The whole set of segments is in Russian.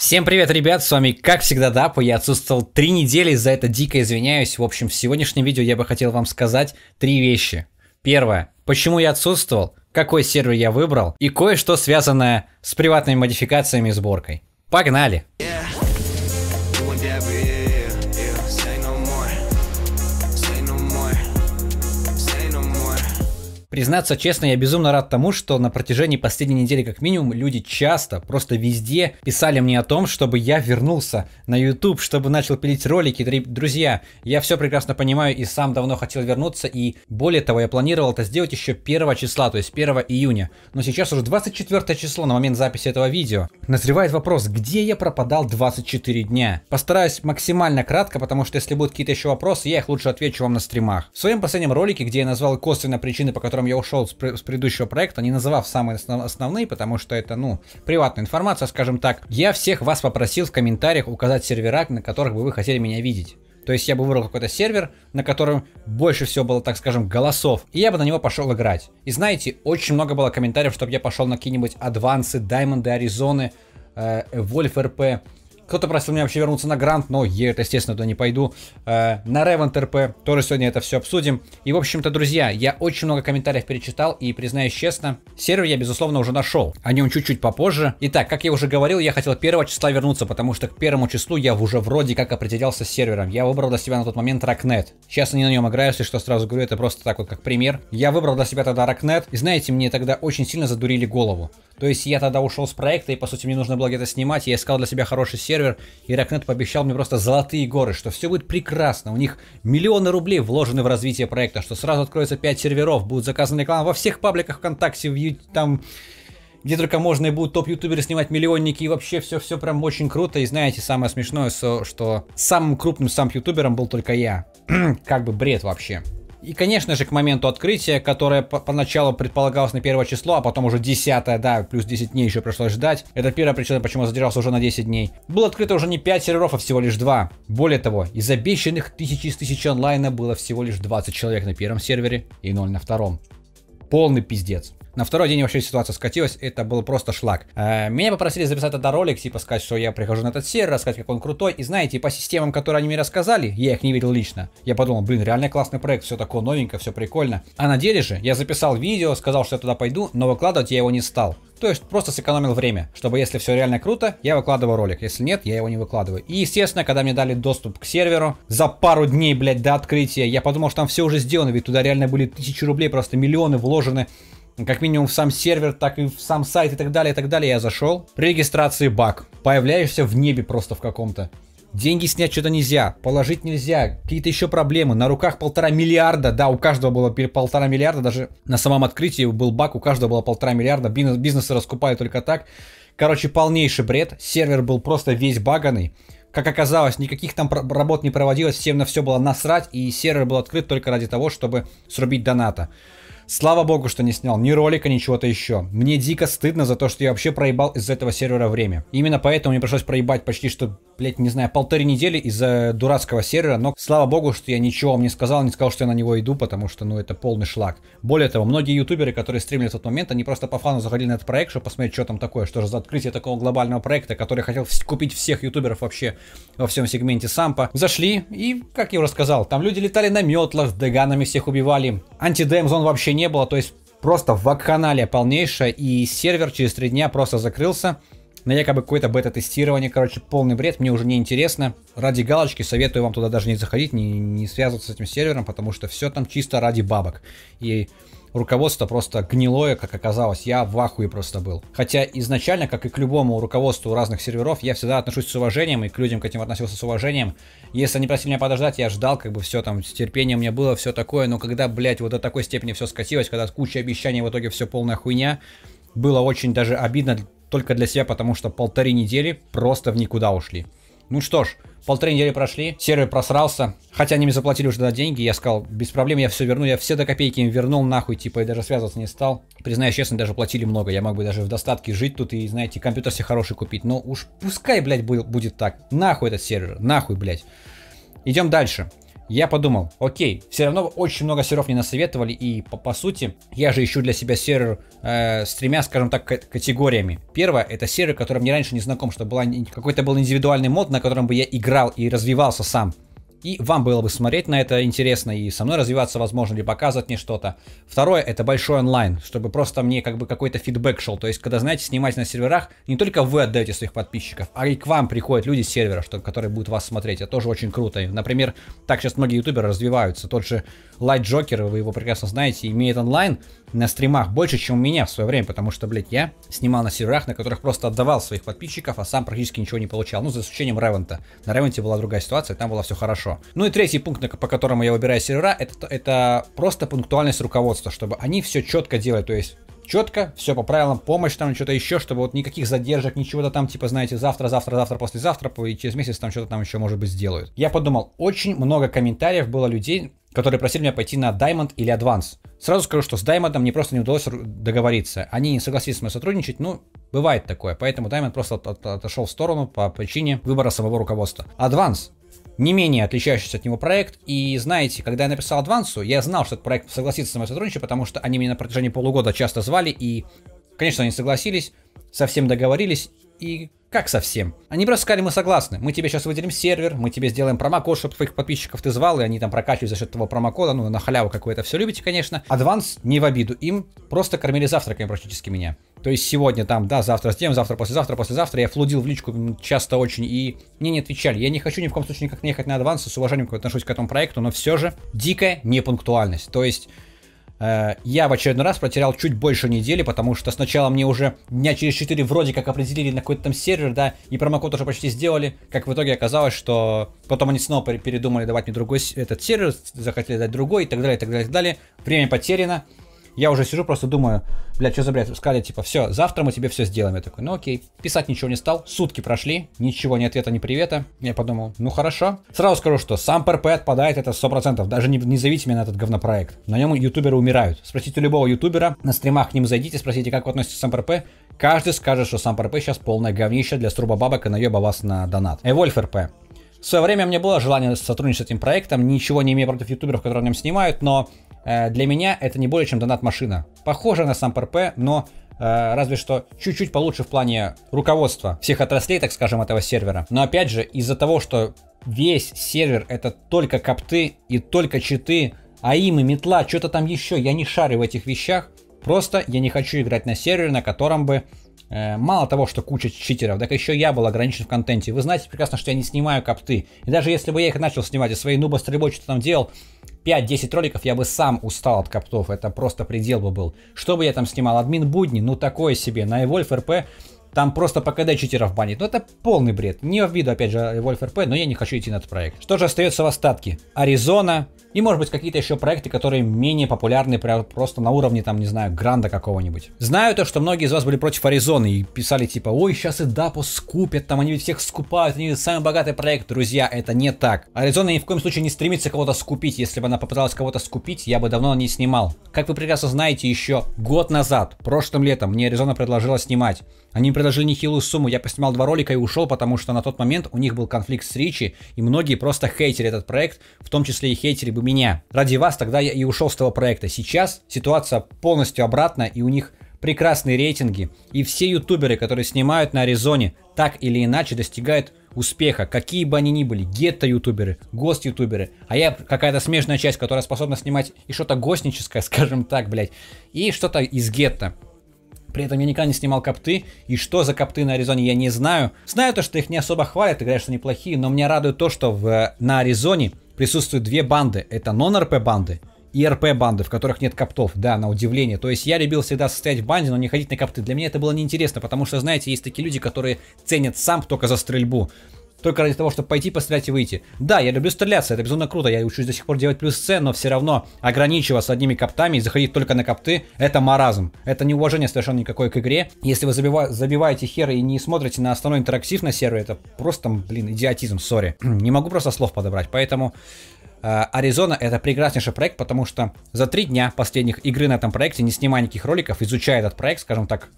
Всем привет, ребят, с вами как всегда Дапа, я отсутствовал три недели, за это дико извиняюсь. В общем, в сегодняшнем видео я бы хотел вам сказать три вещи. Первое, почему я отсутствовал, какой сервер я выбрал и кое-что связанное с приватными модификациями и сборкой. Погнали! Yeah. Признаться честно, я безумно рад тому, что на протяжении последней недели как минимум люди часто, просто везде писали мне о том, чтобы я вернулся на YouTube, чтобы начал пилить ролики. Друзья, я все прекрасно понимаю и сам давно хотел вернуться, и более того, я планировал это сделать еще 1 числа, то есть 1 июня. Но сейчас уже 24 число на момент записи этого видео. Назревает вопрос, где я пропадал 24 дня? Постараюсь максимально кратко, потому что если будут какие-то еще вопросы, я их лучше отвечу вам на стримах. В своем последнем ролике, где я назвал косвенно причины, по которым которым я ушел с, с предыдущего проекта, не называв самые основ, основные, потому что это, ну, приватная информация, скажем так. Я всех вас попросил в комментариях указать сервера, на которых бы вы хотели меня видеть. То есть я бы выбрал какой-то сервер, на котором больше всего было, так скажем, голосов, и я бы на него пошел играть. И знаете, очень много было комментариев, чтобы я пошел на какие-нибудь адвансы, даймонды, аризоны, э, Вольф РП. Кто-то просил меня вообще вернуться на грант, но я это, естественно, туда не пойду. Э, на Ревент РП тоже сегодня это все обсудим. И, в общем-то, друзья, я очень много комментариев перечитал и, признаюсь честно, сервер я, безусловно, уже нашел. О нем чуть-чуть попозже. Итак, как я уже говорил, я хотел первого числа вернуться, потому что к первому числу я уже вроде как определялся с сервером. Я выбрал для себя на тот момент Ракнет. Сейчас я не на нем играю, если что, сразу говорю, это просто так вот как пример. Я выбрал для себя тогда Ракнет, и знаете, мне тогда очень сильно задурили голову. То есть я тогда ушел с проекта, и, по сути, мне нужно было где-то снимать, я искал для себя хороший сервер, сервер, и Ракнет пообещал мне просто золотые горы, что все будет прекрасно, у них миллионы рублей вложены в развитие проекта, что сразу откроется 5 серверов, будут заказаны реклама во всех пабликах ВКонтакте, в, там, где только можно, и будут топ-ютуберы снимать миллионники, и вообще все-все прям очень круто. И знаете, самое смешное, что самым крупным сам ютубером был только я. как бы бред вообще. И, конечно же, к моменту открытия, которое поначалу предполагалось на первое число, а потом уже 10, да, плюс 10 дней еще пришлось ждать. Это первая причина, почему я задержался уже на 10 дней. Было открыто уже не 5 серверов, а всего лишь 2. Более того, из обещанных тысяч из тысяч онлайна было всего лишь 20 человек на первом сервере и 0 на втором. Полный пиздец. На второй день вообще ситуация скатилась, это был просто шлак. Э, меня попросили записать тогда ролик, типа сказать, что я прихожу на этот сервер, рассказать, как он крутой. И знаете, по системам, которые они мне рассказали, я их не видел лично. Я подумал, блин, реально классный проект, все такое новенькое, все прикольно. А на деле же я записал видео, сказал, что я туда пойду, но выкладывать я его не стал. То есть просто сэкономил время, чтобы если все реально круто, я выкладываю ролик. Если нет, я его не выкладываю. И естественно, когда мне дали доступ к серверу, за пару дней, блядь, до открытия, я подумал, что там все уже сделано, ведь туда реально были тысячи рублей, просто миллионы вложены как минимум в сам сервер, так и в сам сайт и так далее, и так далее. Я зашел. При регистрации баг. Появляешься в небе просто в каком-то. Деньги снять что-то нельзя, положить нельзя, какие-то еще проблемы. На руках полтора миллиарда, да, у каждого было полтора миллиарда, даже на самом открытии был баг, у каждого было полтора миллиарда, бизнес, бизнесы раскупают только так. Короче, полнейший бред, сервер был просто весь баганный. Как оказалось, никаких там работ не проводилось, всем на все было насрать, и сервер был открыт только ради того, чтобы срубить доната. Слава богу, что не снял ни ролика, ни чего-то еще. Мне дико стыдно за то, что я вообще проебал из этого сервера время. Именно поэтому мне пришлось проебать почти что, блять, не знаю, полторы недели из-за дурацкого сервера, но слава богу, что я ничего вам не сказал, не сказал, что я на него иду, потому что, ну, это полный шлак. Более того, многие ютуберы, которые стримили в тот момент, они просто по фану заходили на этот проект, чтобы посмотреть, что там такое, что же за открытие такого глобального проекта, который хотел купить всех ютуберов вообще во всем сегменте Сампа. Зашли, и, как я уже сказал, там люди летали на метлах, с деганами всех убивали. Антидемзон вообще не не было, то есть просто вакханалия полнейшая, и сервер через три дня просто закрылся на якобы какое-то бета-тестирование, короче, полный бред, мне уже не интересно. Ради галочки советую вам туда даже не заходить, не, не связываться с этим сервером, потому что все там чисто ради бабок. И руководство просто гнилое, как оказалось. Я в ахуе просто был. Хотя изначально, как и к любому руководству разных серверов, я всегда отношусь с уважением и к людям к этим относился с уважением. Если они просили меня подождать, я ждал, как бы все там, терпение у меня было, все такое. Но когда, блядь, вот до такой степени все скатилось, когда куча обещаний, в итоге все полная хуйня, было очень даже обидно только для себя, потому что полторы недели просто в никуда ушли. Ну что ж, полторы недели прошли, сервер просрался. Хотя они мне заплатили уже на деньги, я сказал, без проблем, я все верну, я все до копейки им вернул, нахуй, типа, и даже связываться не стал. Признаюсь честно, даже платили много, я мог бы даже в достатке жить тут и, знаете, компьютер себе хороший купить. Но уж пускай, блядь, будет так. Нахуй этот сервер, нахуй, блядь. Идем дальше я подумал, окей, все равно очень много серверов не насоветовали, и по, по сути, я же ищу для себя сервер э, с тремя, скажем так, категориями. Первое, это сервер, который я раньше не знаком, что была какой-то был индивидуальный мод, на котором бы я играл и развивался сам. И вам было бы смотреть на это интересно и со мной развиваться, возможно, или показывать мне что-то. Второе, это большой онлайн, чтобы просто мне как бы какой-то фидбэк шел. То есть, когда, знаете, снимать на серверах, не только вы отдаете своих подписчиков, а и к вам приходят люди с сервера, что, которые будут вас смотреть. Это тоже очень круто. Например, так сейчас многие ютуберы развиваются. Тот же Light Joker, вы его прекрасно знаете, имеет онлайн на стримах больше, чем у меня в свое время, потому что, блядь, я снимал на серверах, на которых просто отдавал своих подписчиков, а сам практически ничего не получал. Ну, за исключением Ревента. На Ревенте была другая ситуация, там было все хорошо хорошо. Ну и третий пункт, по которому я выбираю сервера, это, это просто пунктуальность руководства, чтобы они все четко делали, то есть четко, все по правилам, помощь там, что-то еще, чтобы вот никаких задержек, ничего-то там, типа, знаете, завтра, завтра, завтра, послезавтра, и через месяц там что-то там еще, может быть, сделают. Я подумал, очень много комментариев было людей, которые просили меня пойти на Diamond или Advance. Сразу скажу, что с Diamond мне просто не удалось договориться. Они не согласились с мной сотрудничать, ну, бывает такое. Поэтому Diamond просто от, от, отошел в сторону по причине выбора самого руководства. Advance не менее отличающийся от него проект. И знаете, когда я написал Адвансу, я знал, что этот проект согласится с мое сотрудничество, потому что они меня на протяжении полугода часто звали, и, конечно, они согласились, совсем договорились, и как совсем? Они просто сказали, мы согласны, мы тебе сейчас выделим сервер, мы тебе сделаем промокод, чтобы твоих подписчиков ты звал, и они там прокачивают за счет твоего промокода, ну, на халяву какое-то все любите, конечно. Адванс не в обиду, им просто кормили завтраками практически меня. То есть сегодня там, да, завтра сделаем, завтра, послезавтра, послезавтра. Я флудил в личку часто очень, и мне не отвечали. Я не хочу ни в коем случае никак не ехать на адванс, с уважением отношусь к этому проекту, но все же дикая непунктуальность. То есть Э, я в очередной раз потерял чуть больше недели, потому что сначала мне уже дня через 4 вроде как определили на какой-то там сервер, да, и промокод уже почти сделали, как в итоге оказалось, что потом они снова передумали давать мне другой этот сервер, захотели дать другой и так далее, и так далее, и так далее. Время потеряно, я уже сижу, просто думаю, бля, что за бред? Сказали, типа, все, завтра мы тебе все сделаем. Я такой, ну окей. Писать ничего не стал. Сутки прошли, ничего, ни ответа, ни привета. Я подумал, ну хорошо. Сразу скажу, что сам ПРП отпадает, это процентов, Даже не, не зовите меня на этот говнопроект. На нем ютуберы умирают. Спросите у любого ютубера, на стримах к ним зайдите, спросите, как вы относитесь к сам ПРП. Каждый скажет, что сам ПРП сейчас полное говнище для струба бабок и наеба вас на донат. Эвольф РП. В свое время у меня было желание сотрудничать с этим проектом, ничего не имея против ютуберов, которые на нем снимают, но Э, для меня это не более чем донат машина. Похоже на сам ПРП, но э, разве что чуть-чуть получше в плане руководства всех отраслей, так скажем, этого сервера. Но опять же, из-за того, что весь сервер это только копты и только читы, а им и метла, что-то там еще, я не шарю в этих вещах, просто я не хочу играть на сервере, на котором бы Э, мало того, что куча читеров, так еще я был ограничен в контенте. Вы знаете прекрасно, что я не снимаю капты. И даже если бы я их начал снимать, и свои нуба стрельбой что там делал, 5-10 роликов я бы сам устал от каптов, Это просто предел бы был. Что бы я там снимал? Админ будни? Ну такое себе. На Evolve RP там просто по КД читеров банит. Но ну, это полный бред. Не в виду, опять же, Wolf RP, но я не хочу идти на этот проект. Что же остается в остатке? Аризона. И, может быть, какие-то еще проекты, которые менее популярны, просто на уровне, там, не знаю, гранда какого-нибудь. Знаю то, что многие из вас были против Аризоны и писали, типа, ой, сейчас и Дапу скупят, там, они ведь всех скупают, они ведь самый богатый проект. Друзья, это не так. Аризона ни в коем случае не стремится кого-то скупить. Если бы она попыталась кого-то скупить, я бы давно не снимал. Как вы прекрасно знаете, еще год назад, прошлым летом, мне Аризона предложила снимать. Они предложили нехилую сумму. Я поснимал два ролика и ушел, потому что на тот момент у них был конфликт с Ричи, и многие просто хейтили этот проект, в том числе и хейтили бы меня. Ради вас тогда я и ушел с того проекта. Сейчас ситуация полностью обратна, и у них прекрасные рейтинги. И все ютуберы, которые снимают на Аризоне, так или иначе достигают успеха, какие бы они ни были, гетто-ютуберы, гост-ютуберы, а я какая-то смежная часть, которая способна снимать и что-то гостническое, скажем так, блядь, и что-то из гетто. При этом я никогда не снимал копты, и что за копты на Аризоне я не знаю. Знаю то, что их не особо хвалят и говорят, что они плохие, но меня радует то, что в, на Аризоне присутствуют две банды. Это нон-РП банды и РП банды, в которых нет коптов, да, на удивление. То есть я любил всегда состоять в банде, но не ходить на копты. Для меня это было неинтересно, потому что, знаете, есть такие люди, которые ценят сам только за стрельбу только ради того, чтобы пойти пострелять и выйти. Да, я люблю стреляться, это безумно круто, я учусь до сих пор делать плюс С, но все равно ограничиваться одними коптами и заходить только на копты, это маразм. Это неуважение совершенно никакой к игре. Если вы забива забиваете херы и не смотрите на основной интерактив на сервере, это просто, блин, идиотизм, сори. не могу просто слов подобрать, поэтому... Аризона э, это прекраснейший проект, потому что за три дня последних игры на этом проекте, не снимая никаких роликов, изучая этот проект, скажем так,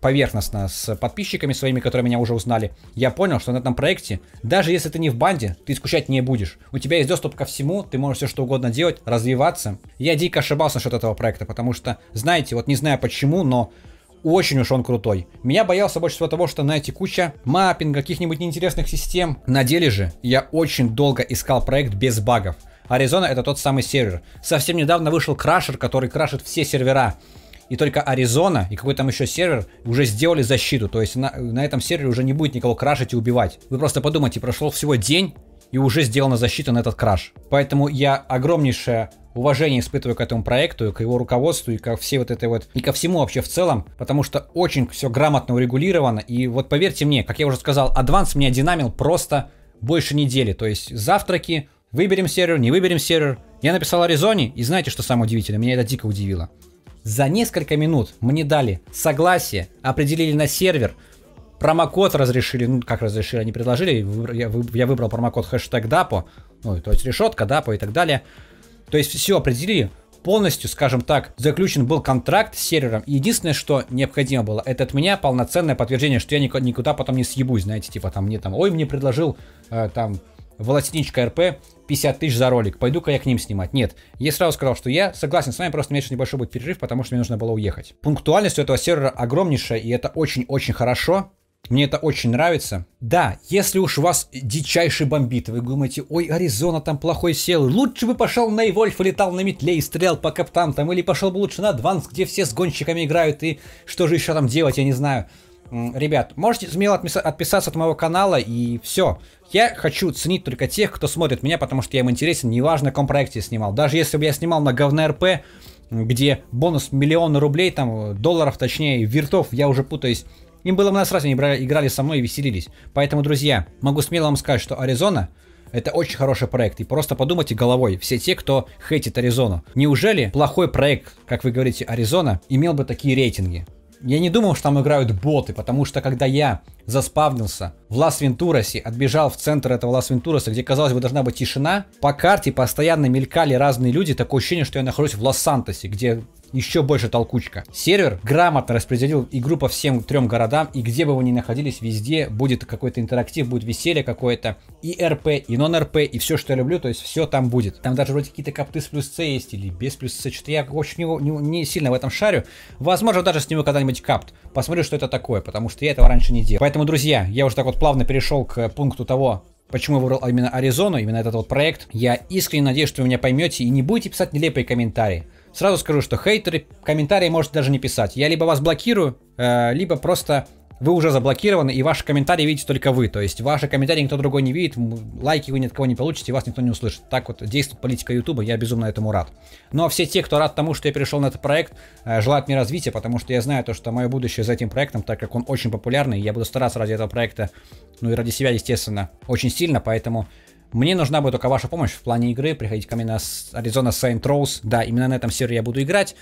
поверхностно с подписчиками своими, которые меня уже узнали, я понял, что на этом проекте, даже если ты не в банде, ты скучать не будешь. У тебя есть доступ ко всему, ты можешь все что угодно делать, развиваться. Я дико ошибался насчет этого проекта, потому что, знаете, вот не знаю почему, но очень уж он крутой. Меня боялся больше всего того, что, знаете, куча маппинга, каких-нибудь неинтересных систем. На деле же я очень долго искал проект без багов. Аризона это тот самый сервер. Совсем недавно вышел крашер, который крашит все сервера. И только Аризона и какой там еще сервер уже сделали защиту. То есть на, на этом сервере уже не будет никого крашить и убивать. Вы просто подумайте, прошел всего день, и уже сделана защита на этот краш. Поэтому я огромнейшее уважение испытываю к этому проекту, к его руководству, и ко всей вот этой вот, и ко всему вообще в целом, потому что очень все грамотно урегулировано, и вот поверьте мне, как я уже сказал, Advance меня динамил просто больше недели, то есть завтраки, выберем сервер, не выберем сервер. Я написал Аризоне, и знаете, что самое удивительное, меня это дико удивило. За несколько минут мне дали согласие, определили на сервер, промокод разрешили, ну как разрешили, они предложили, я, выбрал промокод хэштег DAPO, ну то есть решетка DAPO и так далее. То есть все определили, полностью, скажем так, заключен был контракт с сервером. единственное, что необходимо было, это от меня полноценное подтверждение, что я никуда, никуда потом не съебусь, знаете, типа там мне там, ой, мне предложил э, там Волосиничка РП 50 тысяч за ролик, пойду-ка я к ним снимать. Нет, я сразу сказал, что я согласен с вами, просто у меня небольшой будет перерыв, потому что мне нужно было уехать. Пунктуальность у этого сервера огромнейшая, и это очень-очень хорошо, мне это очень нравится. Да, если уж вас дичайший бомбит, вы думаете, ой, Аризона, там плохой сел, лучше бы пошел на Эйвольф, летал на метле и стрелял по коптам там, или пошел бы лучше на Адванс, где все с гонщиками играют, и что же еще там делать, я не знаю. Ребят, можете смело отписаться от моего канала и все. Я хочу ценить только тех, кто смотрит меня, потому что я им интересен, неважно, на каком проекте я снимал. Даже если бы я снимал на говно РП, где бонус миллиона рублей, там, долларов точнее, виртов, я уже путаюсь, им было много сразу, они брали, играли со мной и веселились. Поэтому, друзья, могу смело вам сказать, что Аризона это очень хороший проект. И просто подумайте головой, все те, кто хейтит Аризону. Неужели плохой проект, как вы говорите, Аризона, имел бы такие рейтинги? Я не думал, что там играют боты, потому что когда я заспавнился в лас вентуросе отбежал в центр этого лас вентуроса где, казалось бы, должна быть тишина, по карте постоянно мелькали разные люди, такое ощущение, что я нахожусь в Лос-Сантосе, где еще больше толкучка. Сервер грамотно распределил игру по всем трем городам, и где бы вы ни находились, везде будет какой-то интерактив, будет веселье какое-то, и РП, и нон-РП, и все, что я люблю, то есть все там будет. Там даже вроде какие-то капты с плюс С есть, или без плюс С, что-то я, в общем, не, не, не сильно в этом шарю. Возможно, даже сниму когда-нибудь капт, посмотрю, что это такое, потому что я этого раньше не делал. Поэтому, друзья, я уже так вот плавно перешел к пункту того, почему я выбрал именно Аризону, именно этот вот проект. Я искренне надеюсь, что вы меня поймете и не будете писать нелепые комментарии. Сразу скажу, что хейтеры комментарии можете даже не писать. Я либо вас блокирую, э, либо просто вы уже заблокированы, и ваши комментарии видите только вы. То есть ваши комментарии никто другой не видит, лайки вы ни от кого не получите, вас никто не услышит. Так вот действует политика Ютуба, я безумно этому рад. Но все те, кто рад тому, что я перешел на этот проект, э, желают мне развития, потому что я знаю то, что мое будущее за этим проектом, так как он очень популярный, я буду стараться ради этого проекта, ну и ради себя, естественно, очень сильно, поэтому мне нужна будет только ваша помощь в плане игры. Приходите ко мне на Arizona Saint Rose. Да, именно на этом сервере я буду играть.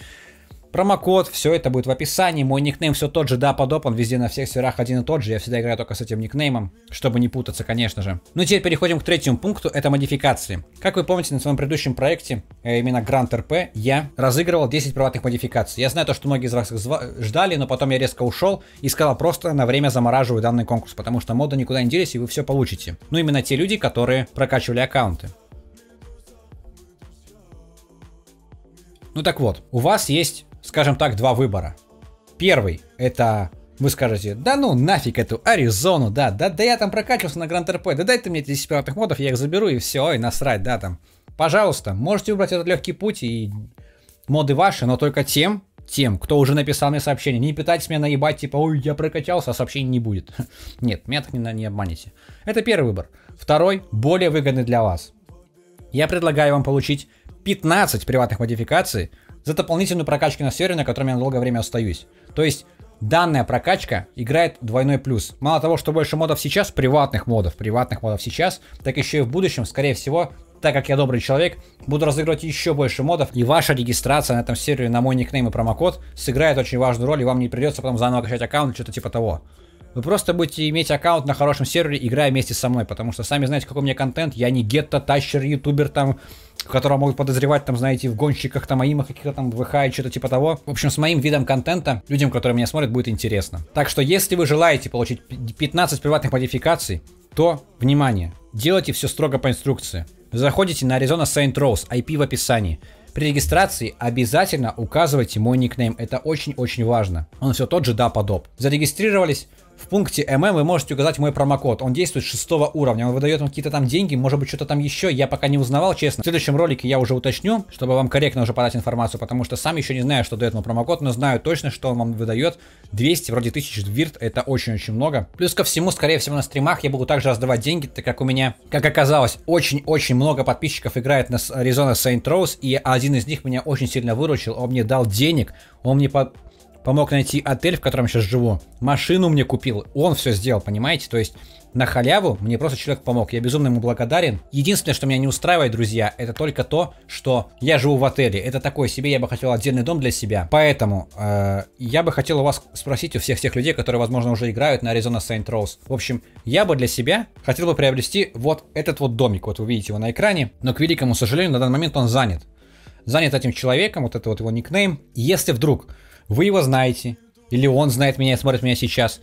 Промокод, все это будет в описании. Мой никнейм все тот же, да, подоп, он везде на всех серверах один и тот же. Я всегда играю только с этим никнеймом, чтобы не путаться, конечно же. Ну и теперь переходим к третьему пункту, это модификации. Как вы помните, на своем предыдущем проекте, э, именно Grand RP, я разыгрывал 10 приватных модификаций. Я знаю то, что многие из вас их ждали, но потом я резко ушел и сказал, просто на время замораживаю данный конкурс, потому что моды никуда не делись и вы все получите. Ну именно те люди, которые прокачивали аккаунты. Ну так вот, у вас есть скажем так, два выбора. Первый – это вы скажете, да ну нафиг эту Аризону, да, да, да я там прокачивался на Гранд РП, да дай ты мне 10 пиратных модов, я их заберу и все, и насрать, да, там. Пожалуйста, можете выбрать этот легкий путь и моды ваши, но только тем, тем, кто уже написал мне сообщение. Не пытайтесь меня наебать, типа, ой, я прокачался, а сообщений не будет. Нет, меня так не, не обманете. Это первый выбор. Второй, более выгодный для вас. Я предлагаю вам получить 15 приватных модификаций – за дополнительную прокачку на сервере, на котором я на долгое время остаюсь. То есть данная прокачка играет двойной плюс. Мало того, что больше модов сейчас, приватных модов, приватных модов сейчас, так еще и в будущем, скорее всего, так как я добрый человек, буду разыгрывать еще больше модов, и ваша регистрация на этом сервере на мой никнейм и промокод сыграет очень важную роль, и вам не придется потом заново качать аккаунт, что-то типа того вы просто будете иметь аккаунт на хорошем сервере, играя вместе со мной, потому что сами знаете, какой у меня контент, я не гетто, тащер, ютубер там, которого могут подозревать, там, знаете, в гонщиках, там, аимах каких-то там, в ВХ и что-то типа того. В общем, с моим видом контента людям, которые меня смотрят, будет интересно. Так что, если вы желаете получить 15 приватных модификаций, то, внимание, делайте все строго по инструкции. Заходите на Arizona Saint Rose, IP в описании. При регистрации обязательно указывайте мой никнейм, это очень-очень важно. Он все тот же да подоб. Зарегистрировались, в пункте ММ вы можете указать мой промокод. Он действует шестого уровня. Он выдает вам какие-то там деньги, может быть, что-то там еще. Я пока не узнавал, честно. В следующем ролике я уже уточню, чтобы вам корректно уже подать информацию, потому что сам еще не знаю, что дает мой промокод, но знаю точно, что он вам выдает 200, вроде тысяч вирт. Это очень-очень много. Плюс ко всему, скорее всего, на стримах я буду также раздавать деньги, так как у меня, как оказалось, очень-очень много подписчиков играет на Arizona Saint Rose, и один из них меня очень сильно выручил. Он мне дал денег, он мне под помог найти отель, в котором сейчас живу, машину мне купил, он все сделал, понимаете? То есть на халяву мне просто человек помог, я безумно ему благодарен. Единственное, что меня не устраивает, друзья, это только то, что я живу в отеле. Это такое себе, я бы хотел отдельный дом для себя. Поэтому э, я бы хотел у вас спросить у всех тех людей, которые, возможно, уже играют на Arizona Saint Rose. В общем, я бы для себя хотел бы приобрести вот этот вот домик. Вот вы видите его на экране, но, к великому сожалению, на данный момент он занят. Занят этим человеком, вот это вот его никнейм. Если вдруг вы его знаете, или он знает меня и смотрит меня сейчас.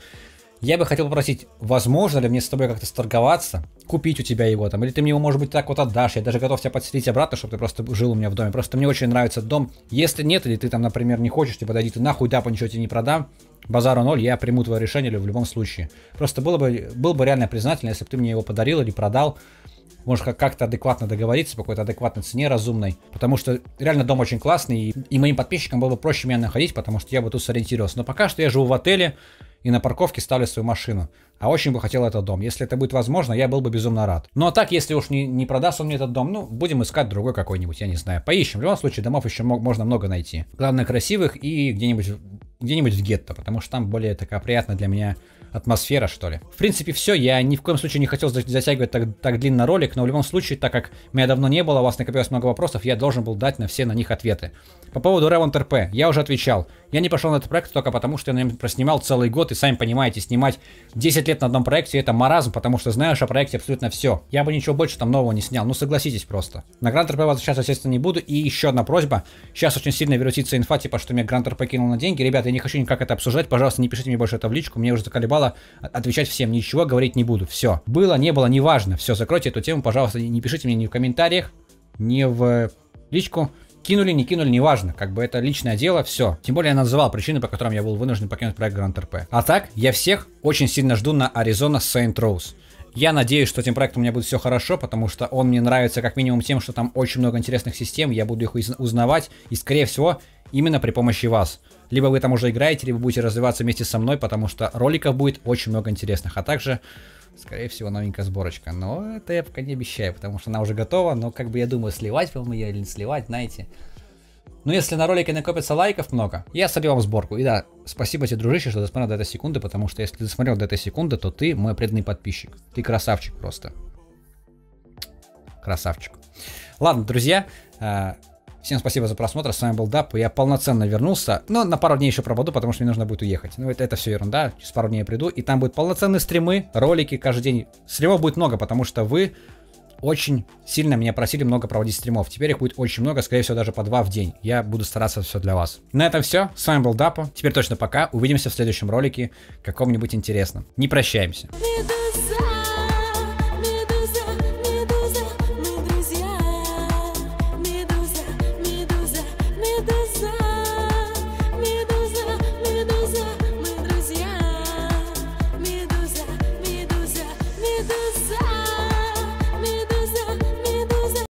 Я бы хотел попросить, возможно ли мне с тобой как-то сторговаться, купить у тебя его там, или ты мне его, может быть, так вот отдашь, я даже готов тебя подселить обратно, чтобы ты просто жил у меня в доме, просто мне очень нравится дом. Если нет, или ты там, например, не хочешь, ты типа, подойди, ты нахуй, да, по ничего тебе не продам, базару ноль, я приму твое решение или в любом случае. Просто было бы, был бы реально признательно, если бы ты мне его подарил или продал, может как-то адекватно договориться по какой-то адекватной цене, разумной. Потому что реально дом очень классный, и, и моим подписчикам было бы проще меня находить, потому что я бы тут сориентировался. Но пока что я живу в отеле и на парковке ставлю свою машину. А очень бы хотел этот дом. Если это будет возможно, я был бы безумно рад. Ну а так, если уж не, не продаст он мне этот дом, ну, будем искать другой какой-нибудь, я не знаю. Поищем. В любом случае, домов еще мог, можно много найти. Главное, красивых и где-нибудь где-нибудь в гетто, потому что там более такая приятная для меня атмосфера, что ли. В принципе, все. Я ни в коем случае не хотел затягивать так, так длинно ролик, но в любом случае, так как меня давно не было, у вас накопилось много вопросов, я должен был дать на все на них ответы. По поводу Ревант РП, я уже отвечал. Я не пошел на этот проект только потому, что я на нем проснимал целый год, и сами понимаете, снимать 10 лет на одном проекте это маразм, потому что знаешь о проекте абсолютно все. Я бы ничего больше там нового не снял, ну согласитесь просто. На Гранд РП возвращаться, естественно, не буду. И еще одна просьба. Сейчас очень сильно вирусится инфа, типа, что меня Гранд РП кинул на деньги. Ребята, я не хочу никак это обсуждать, пожалуйста, не пишите мне больше это в личку, мне уже заколебало отвечать всем, ничего говорить не буду, все. Было, не было, неважно, все, закройте эту тему, пожалуйста, не пишите мне ни в комментариях, ни в личку. Кинули, не кинули, неважно. Как бы это личное дело, все. Тем более я называл причины, по которым я был вынужден покинуть проект Гранд РП. А так, я всех очень сильно жду на Аризона Saint Rose. Я надеюсь, что этим проектом у меня будет все хорошо, потому что он мне нравится как минимум тем, что там очень много интересных систем, я буду их узнавать, и скорее всего, именно при помощи вас. Либо вы там уже играете, либо будете развиваться вместе со мной, потому что роликов будет очень много интересных, а также скорее всего, новенькая сборочка. Но это я пока не обещаю, потому что она уже готова. Но как бы я думаю, сливать вам ее или не сливать, знаете. Но ну, если на ролике накопится лайков много, я солью вам сборку. И да, спасибо тебе, дружище, что досмотрел до этой секунды, потому что если ты досмотрел до этой секунды, то ты мой преданный подписчик. Ты красавчик просто. Красавчик. Ладно, друзья, э, Всем спасибо за просмотр, с вами был Дап, я полноценно вернулся, но на пару дней еще пробуду, потому что мне нужно будет уехать. Ну это, это все ерунда, через пару дней я приду, и там будут полноценные стримы, ролики каждый день. Стримов будет много, потому что вы очень сильно меня просили много проводить стримов. Теперь их будет очень много, скорее всего, даже по два в день. Я буду стараться все для вас. На этом все. С вами был Дапа. Теперь точно пока. Увидимся в следующем ролике, каком-нибудь интересном. Не прощаемся.